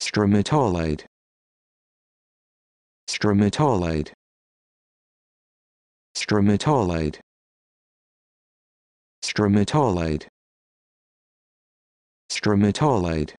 stromatolite stromatolite stromatolite stromatolite stromatolite